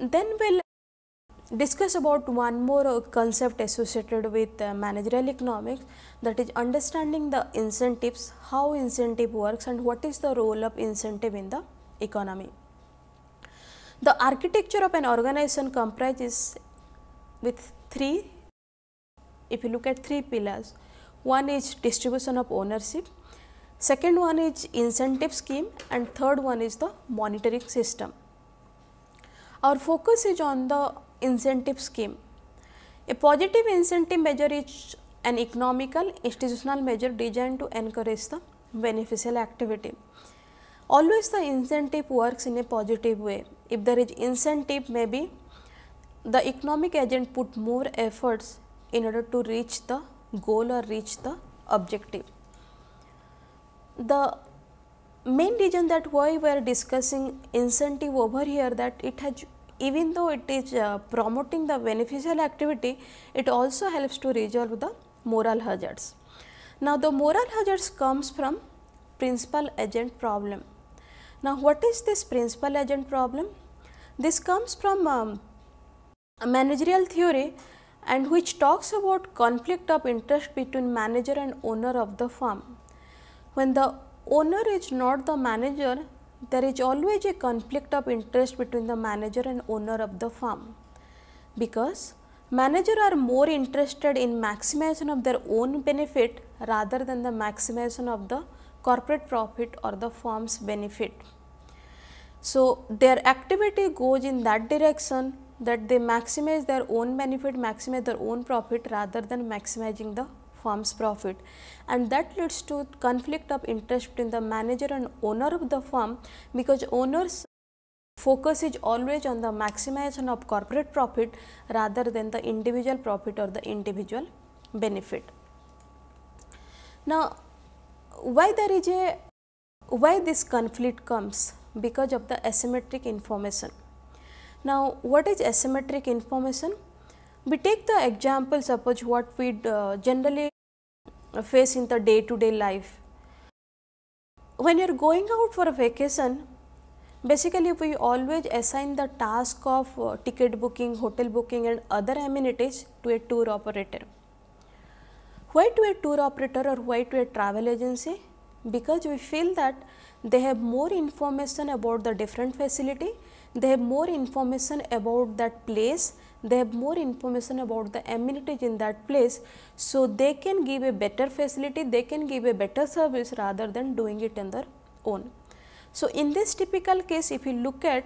Then we'll discuss about one more uh, concept associated with uh, managerial economics that is understanding the incentives, how incentive works and what is the role of incentive in the economy. The architecture of an organization comprises with three, if you look at three pillars, one is distribution of ownership, second one is incentive scheme and third one is the monitoring system. Our focus is on the incentive scheme. A positive incentive measure is an economical institutional measure designed to encourage the beneficial activity. Always the incentive works in a positive way if there is incentive maybe the economic agent put more efforts in order to reach the goal or reach the objective. The main reason that why we are discussing incentive over here that it has even though it is uh, promoting the beneficial activity, it also helps to resolve the moral hazards. Now, the moral hazards comes from principal agent problem now, what is this principal agent problem? This comes from um, managerial theory and which talks about conflict of interest between manager and owner of the firm. When the owner is not the manager, there is always a conflict of interest between the manager and owner of the firm because manager are more interested in maximization of their own benefit rather than the maximization of the corporate profit or the firm's benefit. So, their activity goes in that direction that they maximize their own benefit, maximize their own profit rather than maximizing the firm's profit and that leads to conflict of interest between the manager and owner of the firm because owners focus is always on the maximization of corporate profit rather than the individual profit or the individual benefit. Now, why there is a why this conflict comes because of the asymmetric information. Now, what is asymmetric information? We take the example suppose what we uh, generally face in the day to day life. When you are going out for a vacation, basically we always assign the task of uh, ticket booking, hotel booking and other amenities to a tour operator. Why to a tour operator or why to a travel agency? Because we feel that they have more information about the different facility, they have more information about that place, they have more information about the amenities in that place. So, they can give a better facility, they can give a better service rather than doing it in their own. So, in this typical case if you look at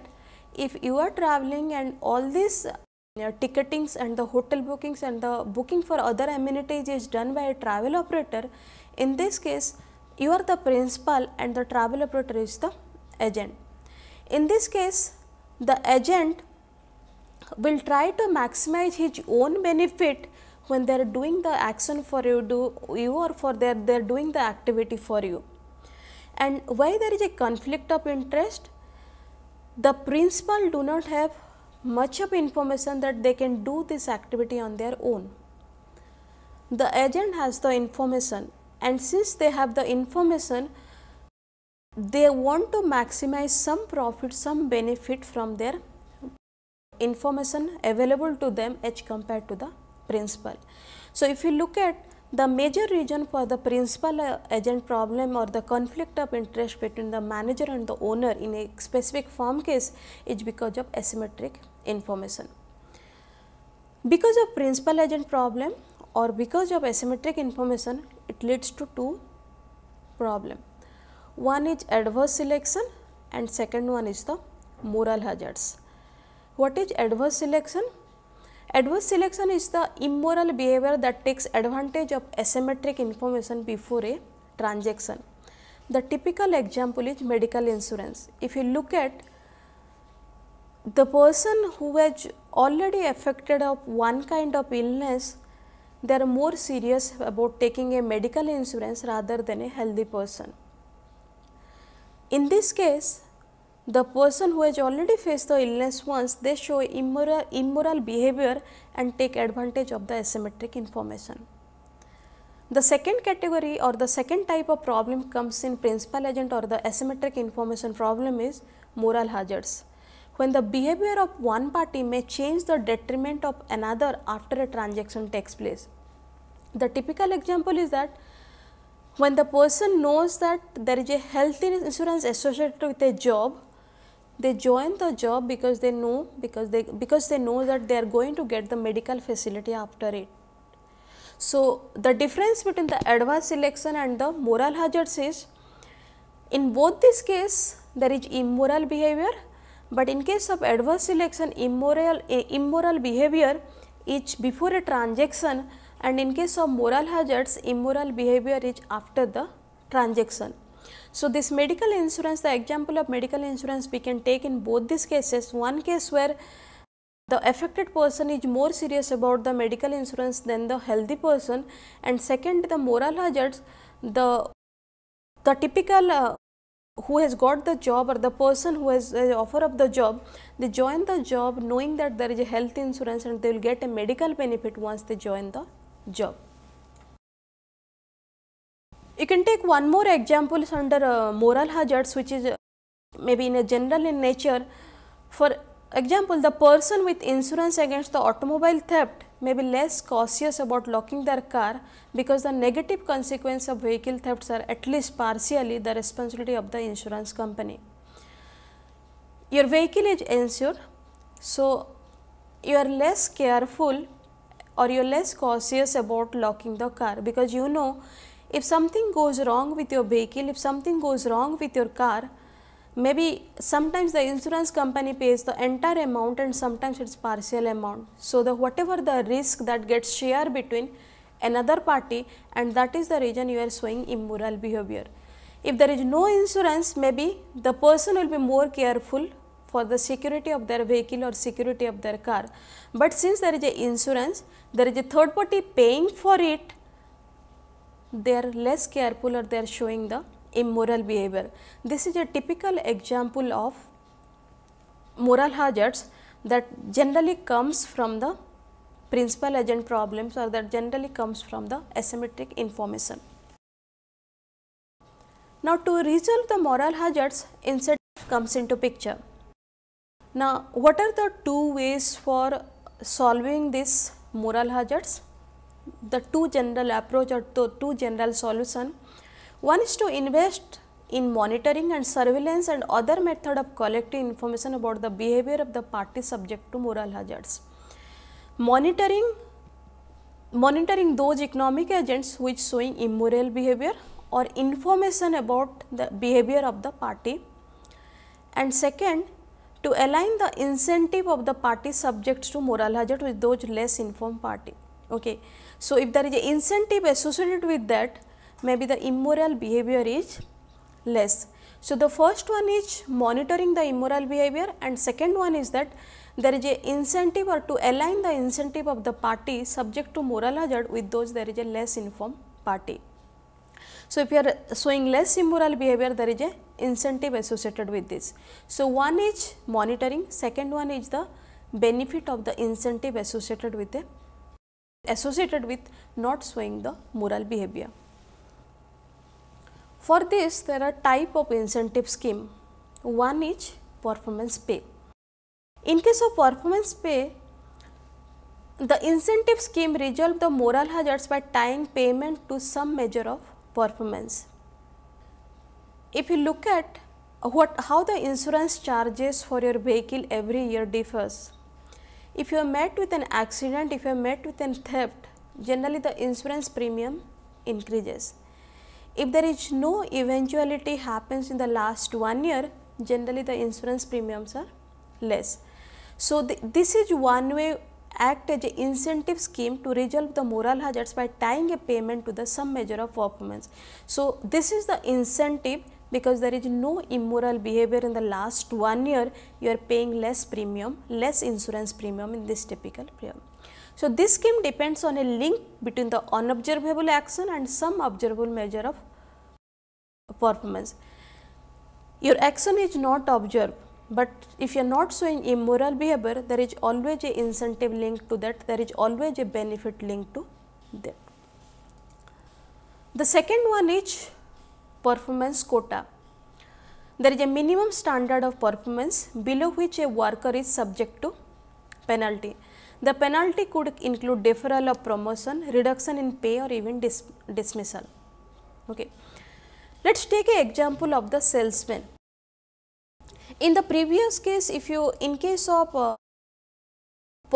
if you are traveling and all these now, ticketings and the hotel bookings and the booking for other amenities is done by a travel operator. In this case, you are the principal and the travel operator is the agent. In this case, the agent will try to maximize his own benefit when they are doing the action for you, do you or for their they are doing the activity for you. And why there is a conflict of interest? The principal do not have much of information that they can do this activity on their own. The agent has the information and since they have the information, they want to maximize some profit, some benefit from their information available to them as compared to the principal. So, if you look at the major reason for the principal uh, agent problem or the conflict of interest between the manager and the owner in a specific firm case is because of asymmetric information. Because of principal agent problem or because of asymmetric information, it leads to two problem. One is adverse selection and second one is the moral hazards. What is adverse selection? Adverse selection is the immoral behavior that takes advantage of asymmetric information before a transaction. The typical example is medical insurance. If you look at the person who has already affected of one kind of illness, they are more serious about taking a medical insurance rather than a healthy person. In this case, the person who has already faced the illness once, they show immoral, immoral behavior and take advantage of the asymmetric information. The second category or the second type of problem comes in principal agent or the asymmetric information problem is moral hazards. When the behavior of one party may change the detriment of another after a transaction takes place. The typical example is that when the person knows that there is a health insurance associated with a job they join the job because they know because they because they know that they are going to get the medical facility after it. So, the difference between the adverse selection and the moral hazards is in both these cases there is immoral behavior, but in case of adverse selection immoral, eh, immoral behavior is before a transaction and in case of moral hazards immoral behavior is after the transaction. So, this medical insurance, the example of medical insurance we can take in both these cases, one case where the affected person is more serious about the medical insurance than the healthy person and second the moral hazards, the, the typical uh, who has got the job or the person who has uh, offer of the job, they join the job knowing that there is a health insurance and they will get a medical benefit once they join the job. You can take one more example under uh, moral hazards which is uh, maybe in a general in nature. For example, the person with insurance against the automobile theft may be less cautious about locking their car because the negative consequence of vehicle thefts are at least partially the responsibility of the insurance company. Your vehicle is insured, so you are less careful or you are less cautious about locking the car because you know if something goes wrong with your vehicle, if something goes wrong with your car, maybe sometimes the insurance company pays the entire amount and sometimes it's partial amount. So, the whatever the risk that gets shared between another party and that is the reason you are showing immoral behavior. If there is no insurance, maybe the person will be more careful for the security of their vehicle or security of their car. But since there is a insurance, there is a third party paying for it they are less careful or they are showing the immoral behavior. This is a typical example of moral hazards that generally comes from the principal agent problems or that generally comes from the asymmetric information. Now, to resolve the moral hazards, incentive comes into picture. Now, what are the two ways for solving this moral hazards? the two general approach or two general solution. One is to invest in monitoring and surveillance and other method of collecting information about the behavior of the party subject to moral hazards. Monitoring monitoring those economic agents which showing immoral behavior or information about the behavior of the party and second to align the incentive of the party subjects to moral hazard with those less informed party. Okay. So, if there is an incentive associated with that, maybe the immoral behavior is less. So, the first one is monitoring the immoral behavior and second one is that there is a incentive or to align the incentive of the party subject to moral hazard with those there is a less informed party. So, if you are showing less immoral behavior there is a incentive associated with this. So, one is monitoring, second one is the benefit of the incentive associated with the associated with not showing the moral behavior. For this there are type of incentive scheme. One is performance pay. In case of performance pay, the incentive scheme resolve the moral hazards by tying payment to some measure of performance. If you look at what how the insurance charges for your vehicle every year differs, if you are met with an accident, if you are met with an theft, generally the insurance premium increases. If there is no eventuality happens in the last one year, generally the insurance premiums are less. So, this is one way act as an incentive scheme to resolve the moral hazards by tying a payment to the sum measure of performance. So, this is the incentive because there is no immoral behavior in the last one year, you are paying less premium, less insurance premium in this typical premium. So, this scheme depends on a link between the unobservable action and some observable measure of performance. Your action is not observed, but if you are not showing immoral behavior, there is always a incentive link to that, there is always a benefit link to that. The second one is performance quota. There is a minimum standard of performance below which a worker is subject to penalty. The penalty could include deferral of promotion, reduction in pay or even dis dismissal. Okay. Let us take an example of the salesman. In the previous case, if you in case of uh,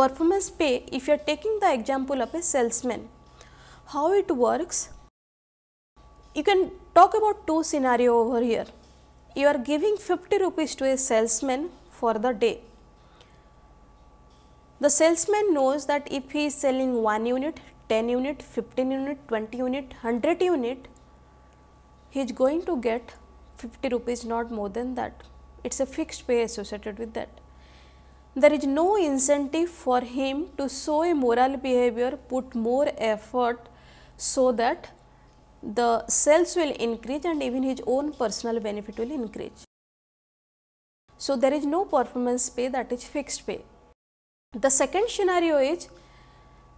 performance pay, if you are taking the example of a salesman, how it works? You can talk about two scenario over here. You are giving 50 rupees to a salesman for the day. The salesman knows that if he is selling 1 unit, 10 unit, 15 unit, 20 unit, 100 unit, he is going to get 50 rupees not more than that. It is a fixed pay associated with that. There is no incentive for him to show a moral behavior, put more effort so that the sales will increase and even his own personal benefit will increase. So, there is no performance pay that is fixed pay. The second scenario is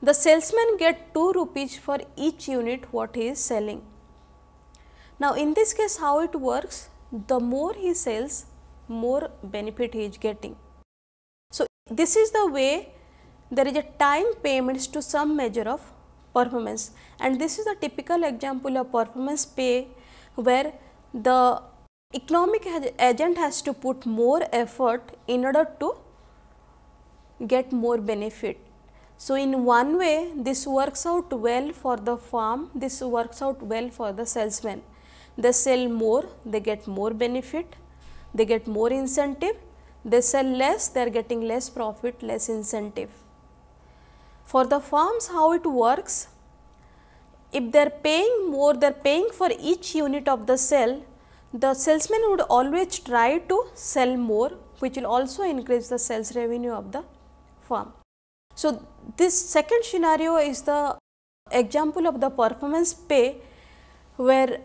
the salesman get 2 rupees for each unit what he is selling. Now, in this case how it works the more he sells more benefit he is getting. So, this is the way there is a time payments to some measure of performance and this is a typical example of performance pay where the economic agent has to put more effort in order to get more benefit. So, in one way this works out well for the farm, this works out well for the salesman. They sell more, they get more benefit, they get more incentive, they sell less, they are getting less profit, less incentive. For the firms how it works? If they are paying more, they are paying for each unit of the cell, the salesman would always try to sell more which will also increase the sales revenue of the firm. So, this second scenario is the example of the performance pay where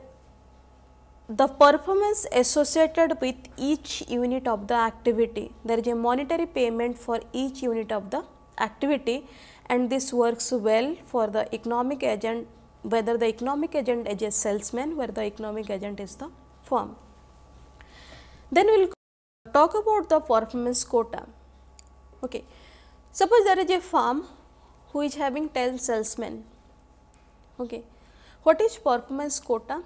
the performance associated with each unit of the activity. There is a monetary payment for each unit of the activity and this works well for the economic agent whether the economic agent is a salesman where the economic agent is the firm. Then we will talk about the performance quota. Okay. Suppose there is a firm who is having 10 salesmen. Okay. What is performance quota?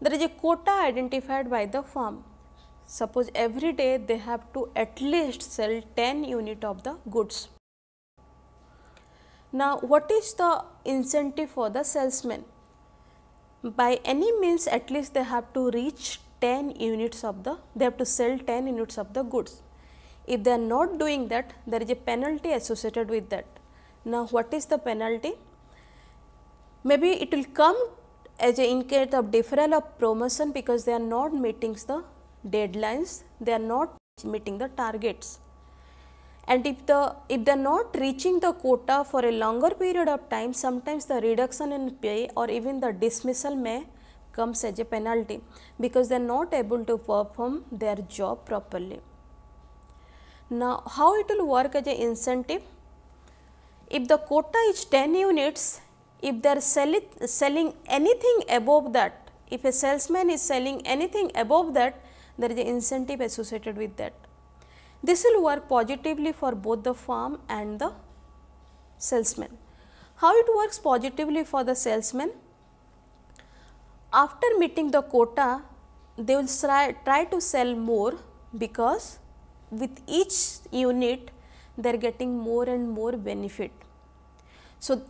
There is a quota identified by the firm. Suppose every day they have to at least sell 10 unit of the goods. Now, what is the incentive for the salesman? By any means at least they have to reach 10 units of the, they have to sell 10 units of the goods. If they are not doing that, there is a penalty associated with that. Now, what is the penalty? Maybe it will come as a in case of deferral of promotion because they are not meeting the deadlines, they are not meeting the targets and if the if they are not reaching the quota for a longer period of time sometimes the reduction in pay or even the dismissal may comes as a penalty because they are not able to perform their job properly now how it will work as an incentive if the quota is 10 units if they are selling anything above that if a salesman is selling anything above that there is an incentive associated with that this will work positively for both the farm and the salesman. How it works positively for the salesman? After meeting the quota, they will try, try to sell more because with each unit they are getting more and more benefit. So,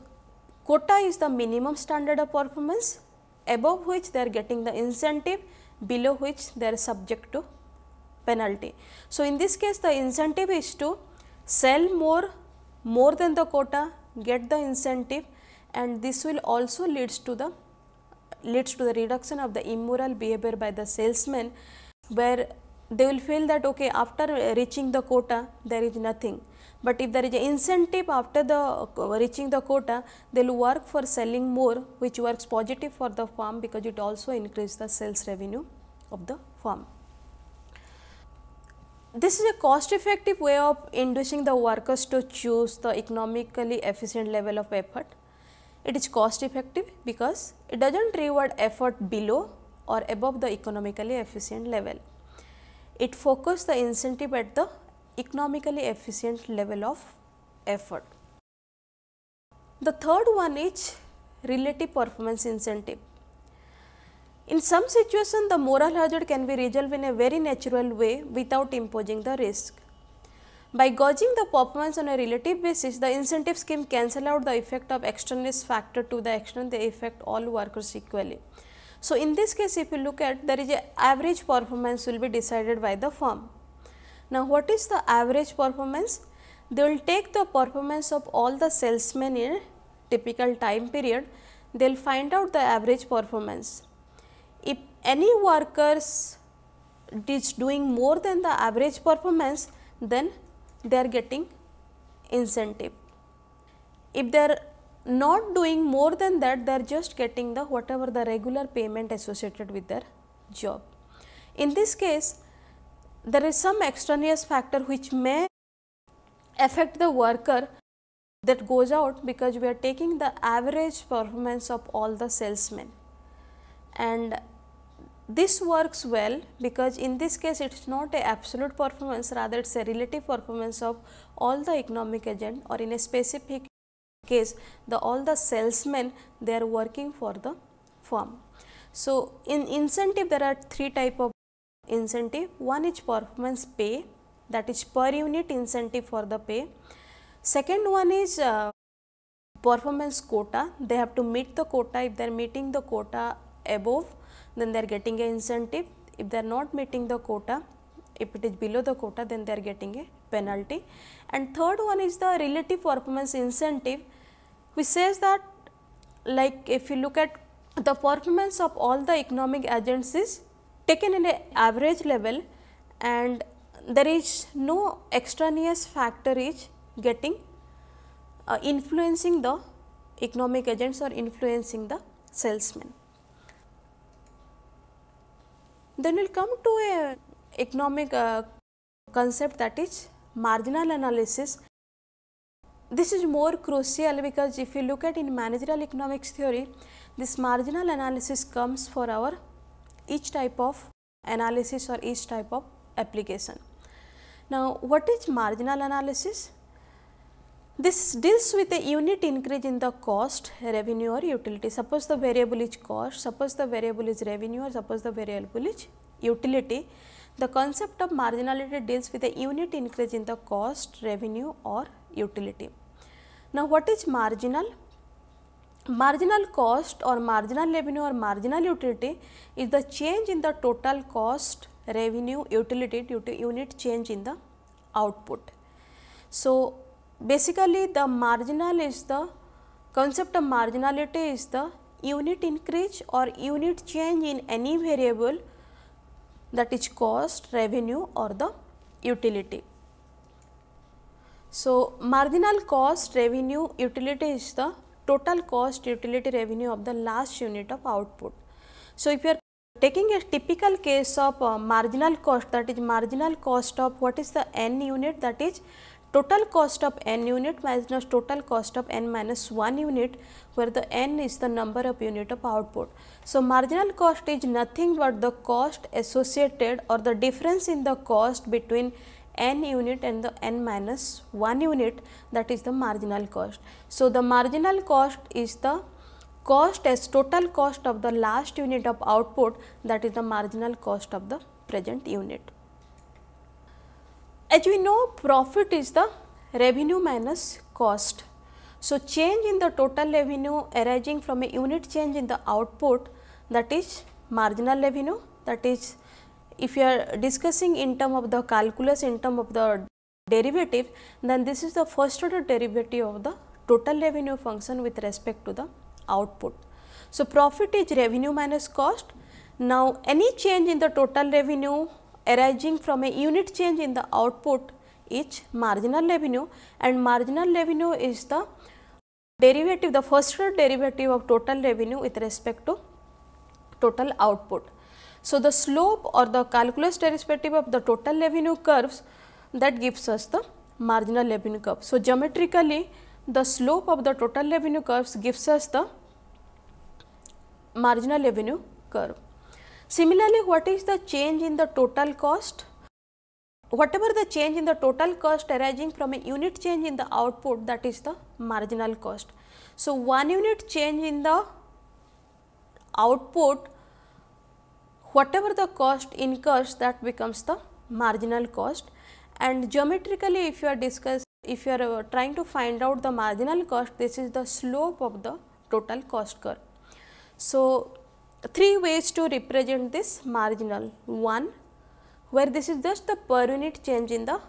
quota is the minimum standard of performance above which they are getting the incentive below which they are subject to penalty. So, in this case the incentive is to sell more, more than the quota, get the incentive and this will also leads to the leads to the reduction of the immoral behavior by the salesman where they will feel that okay after reaching the quota there is nothing but if there is an incentive after the uh, reaching the quota they will work for selling more which works positive for the farm because it also increases the sales revenue of the farm this is a cost effective way of inducing the workers to choose the economically efficient level of effort. It is cost effective because it does not reward effort below or above the economically efficient level. It focuses the incentive at the economically efficient level of effort. The third one is relative performance incentive. In some situations, the moral hazard can be resolved in a very natural way without imposing the risk. By gauging the performance on a relative basis, the incentive scheme cancel out the effect of extraneous factor to the extent they affect all workers equally. So, in this case if you look at there is a average performance will be decided by the firm. Now, what is the average performance? They will take the performance of all the salesmen in a typical time period, they will find out the average performance if any workers is doing more than the average performance then they are getting incentive. If they are not doing more than that they are just getting the whatever the regular payment associated with their job. In this case there is some extraneous factor which may affect the worker that goes out because we are taking the average performance of all the salesmen and this works well because in this case it is not a absolute performance rather it is a relative performance of all the economic agent or in a specific case the all the salesmen they are working for the firm. So, in incentive there are three type of incentive one is performance pay that is per unit incentive for the pay. Second one is uh, performance quota they have to meet the quota if they are meeting the quota above then they are getting a incentive. If they are not meeting the quota, if it is below the quota then they are getting a penalty. And third one is the relative performance incentive which says that like if you look at the performance of all the economic agencies taken in an average level and there is no extraneous factor is getting uh, influencing the economic agents or influencing the salesman. Then we will come to a economic uh, concept that is marginal analysis. This is more crucial because if you look at in managerial economics theory, this marginal analysis comes for our each type of analysis or each type of application. Now, what is marginal analysis? This deals with a unit increase in the cost, revenue or utility. Suppose the variable is cost, suppose the variable is revenue or suppose the variable is utility. The concept of marginality deals with a unit increase in the cost, revenue or utility. Now, what is marginal? Marginal cost or marginal revenue or marginal utility is the change in the total cost, revenue, utility due to unit change in the output. So, Basically, the marginal is the concept of marginality is the unit increase or unit change in any variable that is cost, revenue or the utility. So, marginal cost, revenue, utility is the total cost, utility, revenue of the last unit of output. So, if you are taking a typical case of uh, marginal cost that is marginal cost of what is the n unit that is total cost of n unit minus total cost of n minus 1 unit where the n is the number of unit of output. So, marginal cost is nothing but the cost associated or the difference in the cost between n unit and the n minus 1 unit that is the marginal cost. So, the marginal cost is the cost as total cost of the last unit of output that is the marginal cost of the present unit. As we know profit is the revenue minus cost. So, change in the total revenue arising from a unit change in the output that is marginal revenue that is if you are discussing in term of the calculus in term of the derivative then this is the first order derivative of the total revenue function with respect to the output. So, profit is revenue minus cost. Now, any change in the total revenue arising from a unit change in the output is marginal revenue and marginal revenue is the derivative the first order derivative of total revenue with respect to total output. So, the slope or the calculus derivative of the total revenue curves that gives us the marginal revenue curve. So, geometrically the slope of the total revenue curves gives us the marginal revenue curve. Similarly, what is the change in the total cost? Whatever the change in the total cost arising from a unit change in the output that is the marginal cost. So, one unit change in the output whatever the cost incurs that becomes the marginal cost and geometrically if you are discuss if you are uh, trying to find out the marginal cost this is the slope of the total cost curve. So, three ways to represent this marginal. One, where this is just the per unit change in the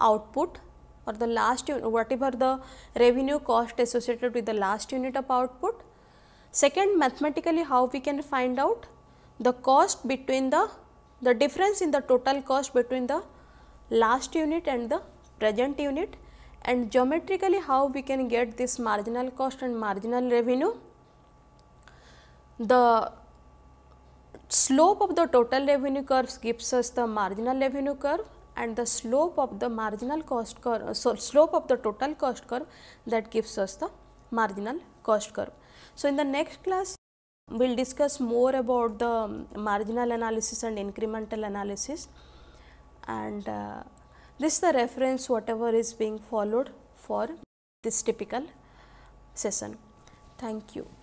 output or the last unit, whatever the revenue cost associated with the last unit of output. Second, mathematically how we can find out the cost between the, the difference in the total cost between the last unit and the present unit and geometrically how we can get this marginal cost and marginal revenue. The slope of the total revenue curve gives us the marginal revenue curve and the slope of the marginal cost curve, uh, so slope of the total cost curve that gives us the marginal cost curve. So, in the next class, we will discuss more about the marginal analysis and incremental analysis and uh, this is the reference whatever is being followed for this typical session. Thank you.